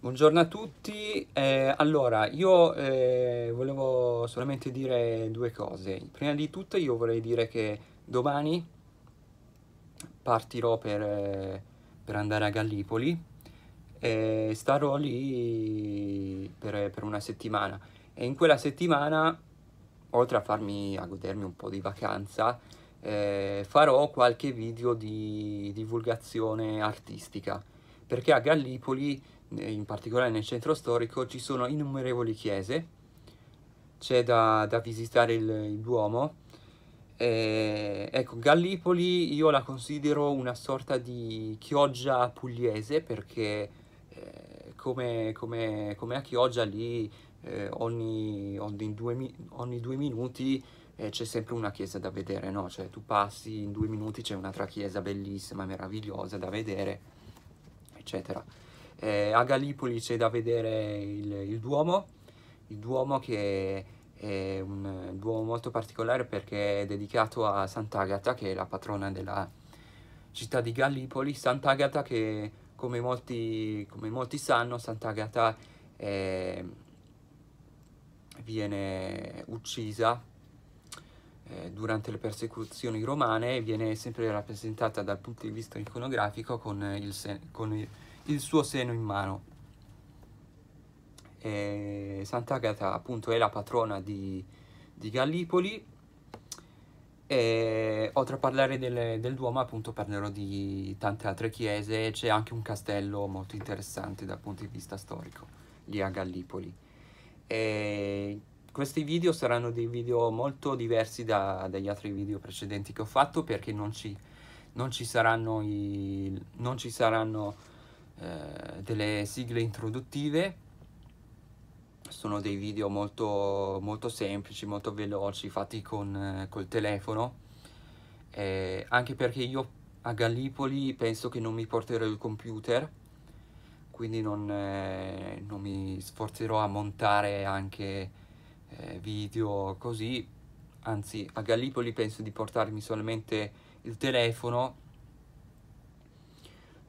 Buongiorno a tutti, eh, allora io eh, volevo solamente dire due cose. Prima di tutto io vorrei dire che domani partirò per, eh, per andare a Gallipoli e eh, starò lì per, per, una settimana e in quella settimana, oltre a farmi a godermi un po' di vacanza, eh, farò qualche video di divulgazione artistica perché a Gallipoli, in particolare nel centro storico, ci sono innumerevoli chiese, c'è da, da, visitare il, il Duomo. Eh, ecco, Gallipoli io la considero una sorta di Chioggia pugliese perché eh, come, come, come, a Chioggia lì eh, ogni, ogni, due, ogni, due, minuti eh, c'è sempre una chiesa da vedere, no? Cioè tu passi in due minuti c'è un'altra chiesa bellissima, meravigliosa da vedere eccetera. Eh, a Gallipoli c'è da vedere il, il, Duomo, il Duomo che è un Duomo molto particolare perché è dedicato a Sant'Agata che è la patrona della città di Gallipoli, Sant'Agata che come molti, come molti sanno Sant'Agata viene uccisa eh, durante le persecuzioni romane viene sempre rappresentata dal punto di vista iconografico con il, con il, il suo seno in mano. E Sant'Agata appunto è la patrona di, di Gallipoli e oltre a parlare del, del, Duomo appunto parlerò di tante altre chiese c'è anche un castello molto interessante dal punto di vista storico lì a Gallipoli e questi video saranno dei video molto diversi da, dagli altri video precedenti che ho fatto perché non ci, non ci saranno, i, non ci saranno eh, delle sigle introduttive sono dei video molto, molto semplici, molto veloci, fatti con, eh, col telefono eh, anche perché io a Gallipoli penso che non mi porterò il computer quindi non, eh, non mi sforzerò a montare anche eh, video così anzi a Gallipoli penso di portarmi solamente il telefono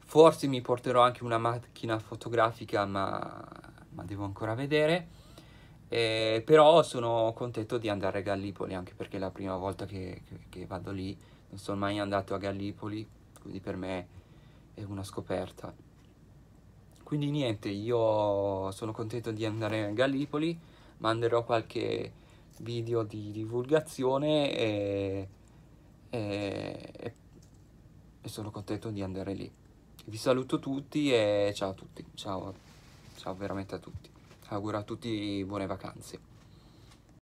forse mi porterò anche una macchina fotografica ma, ma devo ancora vedere eh, però sono contento di andare a Gallipoli anche perché è la prima volta che, che, che vado lì non sono mai andato a Gallipoli quindi per me è una scoperta quindi niente io sono contento di andare a Gallipoli manderò qualche video di divulgazione e, e, e, sono contento di andare lì. Vi saluto tutti e ciao a tutti, ciao, ciao veramente a tutti. Auguro a tutti buone vacanze.